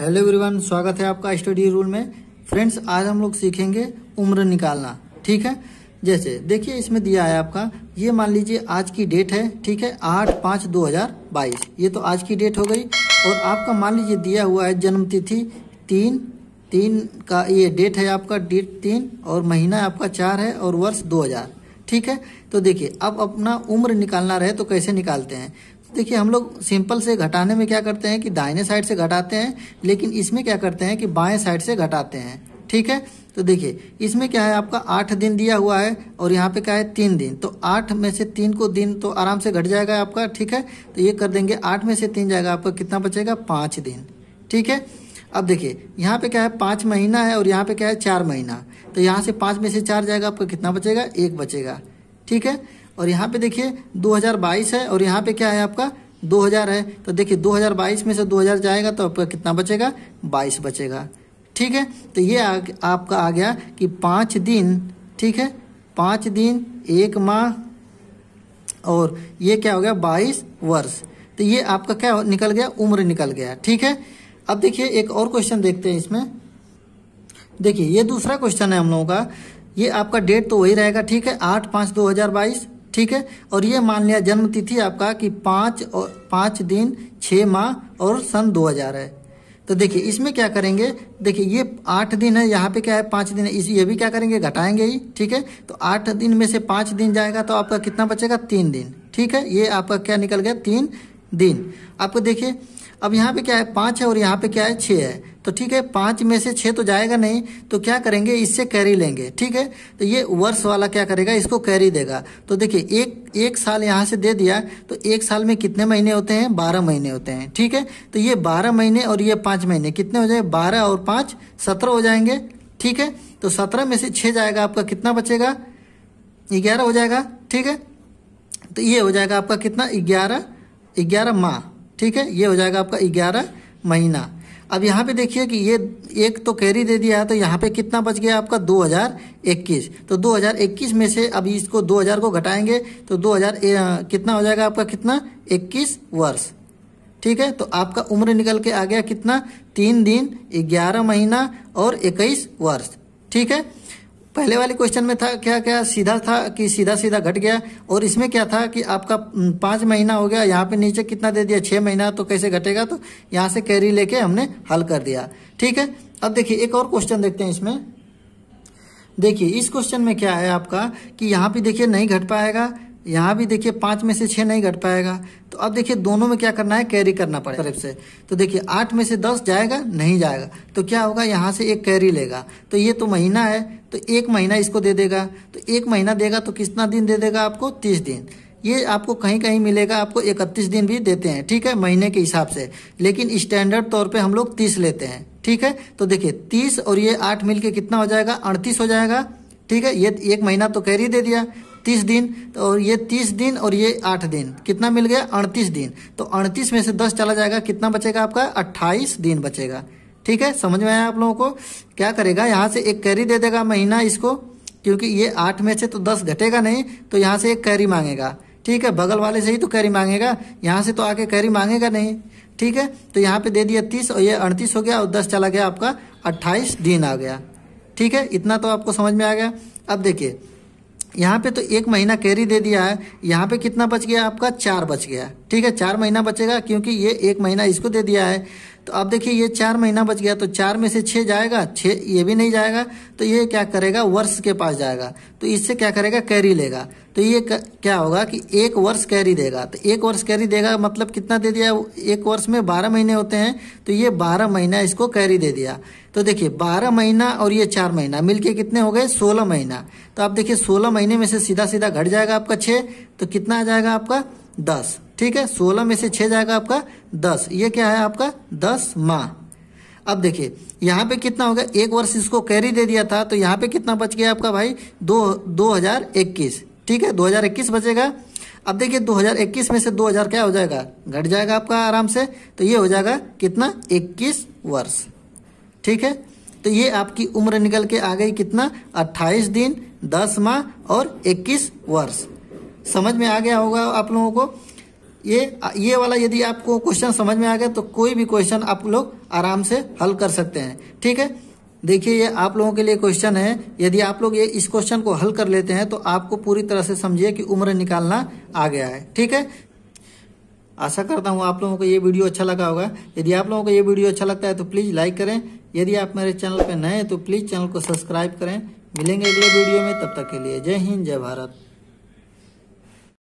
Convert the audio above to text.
hello everyone स्वागत है आपका स्टडी रूल में फ्रेंड्स आज हम लोग सीखेंगे उम्र निकालना ठीक है जैसे देखिए इसमें दिया है आपका ये मान लीजिए आज की डेट है ठीक है आठ पाँच दो हजार बाईस ये तो आज की डेट हो गई और आपका मान लीजिए दिया हुआ है जन्म तिथि तीन तीन का ये डेट है आपका डेट तीन और महीना आपका चार है और वर्ष दो हजार ठीक है तो देखिए अब अपना उम्र निकालना रहे तो कैसे निकालते हैं देखिए हम लोग सिंपल से घटाने में क्या करते हैं कि दाहिने साइड से घटाते हैं लेकिन इसमें क्या करते हैं कि बाएं साइड से घटाते हैं ठीक है तो देखिए इसमें क्या है आपका आठ दिन दिया हुआ है और यहाँ पे क्या है तीन दिन तो आठ में से तीन को दिन तो आराम से घट जाएगा आपका ठीक है तो ये कर देंगे आठ में से तीन जाएगा आपका कितना बचेगा पाँच दिन ठीक है अब देखिए यहाँ पे क्या है पाँच महीना है और यहाँ पे क्या है चार महीना तो यहाँ से पाँच में से चार जाएगा आपका कितना बचेगा एक बचेगा ठीक है और यहाँ पे देखिए 2022 है और यहाँ पे क्या है आपका 2000 है तो देखिए 2022 में से 2000 जाएगा तो आपका कितना बचेगा 22 बचेगा ठीक है तो ये आ, आपका आ गया कि पाँच दिन ठीक है पाँच दिन एक माह और ये क्या हो गया बाईस वर्ष तो ये आपका क्या निकल गया उम्र निकल गया ठीक है अब देखिए एक और क्वेश्चन देखते हैं इसमें देखिए ये दूसरा क्वेश्चन है हम लोगों का ये आपका डेट तो वही रहेगा ठीक है आठ पाँच दो हजार बाईस ठीक है और ये मान लिया जन्म तिथि आपका कि पाँच और पाँच दिन छः माह और सन दो हज़ार है तो देखिए इसमें क्या करेंगे देखिए ये आठ दिन है यहाँ पे क्या है पाँच दिन है इस ये भी क्या करेंगे घटाएंगे ही ठीक है तो आठ दिन में से पाँच दिन जाएगा तो आपका कितना बचेगा तीन दिन ठीक है ये आपका क्या निकल गया तीन दिन आपको देखिए अब यहाँ पे क्या है पाँच है और यहाँ पे क्या है छः है तो ठीक है पाँच में से छः तो जाएगा नहीं तो क्या करेंगे इससे कैरी लेंगे ठीक है तो ये वर्ष वाला क्या करेगा इसको कैरी देगा तो देखिए एक एक साल यहाँ से दे दिया तो एक साल में कितने महीने होते हैं बारह महीने होते हैं ठीक है तो ये बारह महीने और ये पाँच महीने कितने हो जाए बारह और पाँच सत्रह हो जाएंगे ठीक है तो सत्रह में से छः जाएगा आपका कितना बचेगा ग्यारह हो जाएगा ठीक है तो ये हो जाएगा आपका कितना ग्यारह ग्यारह माह ठीक है ये हो जाएगा आपका ग्यारह महीना अब यहाँ पे देखिए कि ये एक तो कैरी दे दिया है तो यहाँ पे कितना बच गया आपका 2021 तो 2021 में से अब इसको 2000 को घटाएंगे तो 2000 ए, कितना हो जाएगा आपका कितना 21 वर्ष ठीक है तो आपका उम्र निकल के आ गया कितना तीन दिन ग्यारह महीना और इक्कीस वर्ष ठीक है पहले वाले क्वेश्चन में था क्या क्या सीधा था कि सीधा सीधा घट गया और इसमें क्या था कि आपका पाँच महीना हो गया यहाँ पे नीचे कितना दे दिया छः महीना तो कैसे घटेगा तो यहाँ से कैरी लेके हमने हल कर दिया ठीक है अब देखिए एक और क्वेश्चन देखते हैं इसमें देखिए इस क्वेश्चन में क्या है आपका कि यहाँ पे देखिए नहीं घट पाएगा यहाँ भी देखिए पाँच में से छः नहीं घट पाएगा तो अब देखिए दोनों में क्या करना है कैरी करना पड़ेगा तरफ से तो देखिए आठ में से दस जाएगा नहीं जाएगा तो क्या होगा यहाँ से एक कैरी लेगा तो ये तो महीना है तो एक महीना इसको दे देगा तो एक महीना देगा तो कितना दिन दे देगा आपको तीस दिन ये आपको कहीं कहीं मिलेगा आपको इकतीस दिन भी देते हैं ठीक है महीने के हिसाब से लेकिन स्टैंडर्ड तौर पर हम लोग तीस लेते हैं ठीक है तो देखिए तीस और ये आठ मिल के कितना हो जाएगा अड़तीस हो जाएगा ठीक है ये एक महीना तो कैरी दे दिया तीस दिन और तो ये तीस दिन और ये आठ दिन कितना मिल गया अड़तीस दिन तो अड़तीस में से दस चला जाएगा कितना बचेगा आपका अट्ठाईस दिन बचेगा ठीक है समझ में आया आप लोगों को क्या करेगा यहाँ से एक कैरी दे देगा महीना इसको क्योंकि ये आठ में से तो दस घटेगा नहीं तो यहाँ से एक कैरी मांगेगा ठीक है बगल वाले से ही तो कैरी मांगेगा यहाँ से तो आके कैरी मांगेगा नहीं ठीक है तो यहाँ पे दे दिया तीस और ये अड़तीस हो गया और दस चला गया आपका अट्ठाईस दिन आ गया ठीक है इतना तो आपको समझ में आ गया अब देखिए यहाँ पे तो एक महीना कैरी दे दिया है यहाँ पे कितना बच गया आपका चार बच गया ठीक है चार महीना बचेगा क्योंकि ये एक महीना इसको दे दिया है तो आप देखिए ये चार महीना बच गया तो चार में से छः जाएगा छः ये भी नहीं जाएगा तो ये क्या करेगा वर्ष के पास जाएगा तो इससे क्या करेगा कैरी लेगा तो ये क्या होगा कि एक वर्ष कैरी देगा तो एक वर्ष कैरी देगा मतलब कितना दे दिया एक वर्ष में बारह महीने होते हैं तो ये बारह महीना इसको कैरी दे दिया तो देखिए बारह महीना और ये चार महीना मिलके कितने हो गए सोलह महीना तो आप देखिए सोलह महीने में से सीधा सीधा घट जाएगा आपका छः तो कितना आ जाएगा आपका दस ठीक है सोलह में से छः जाएगा आपका दस ये क्या है आपका दस माह अब देखिए यहाँ पे कितना हो गया एक वर्ष इसको कैरी दे दिया था तो यहाँ पे कितना बच गया आपका भाई दो दो हज़ार इक्कीस ठीक है दो हज़ार इक्कीस बचेगा अब देखिए 2021 में से 2000 क्या हो जाएगा घट जाएगा आपका आराम से तो ये हो जाएगा कितना 21 वर्ष ठीक है तो ये आपकी उम्र निकल के आ गई कितना 28 दिन 10 माह और 21 वर्ष समझ में आ गया होगा आप लोगों को ये ये वाला यदि आपको क्वेश्चन समझ में आ गया तो कोई भी क्वेश्चन आप लोग आराम से हल कर सकते हैं ठीक है देखिए ये आप लोगों के लिए क्वेश्चन है यदि आप लोग ये इस क्वेश्चन को हल कर लेते हैं तो आपको पूरी तरह से समझिए कि उम्र निकालना आ गया है ठीक है आशा करता हूँ आप लोगों को ये वीडियो अच्छा लगा होगा यदि आप लोगों को ये वीडियो अच्छा लगता है तो प्लीज़ लाइक करें यदि आप मेरे चैनल पर नए हैं तो प्लीज़ चैनल को सब्सक्राइब करें मिलेंगे अगले वीडियो में तब तक के लिए जय हिंद जय भारत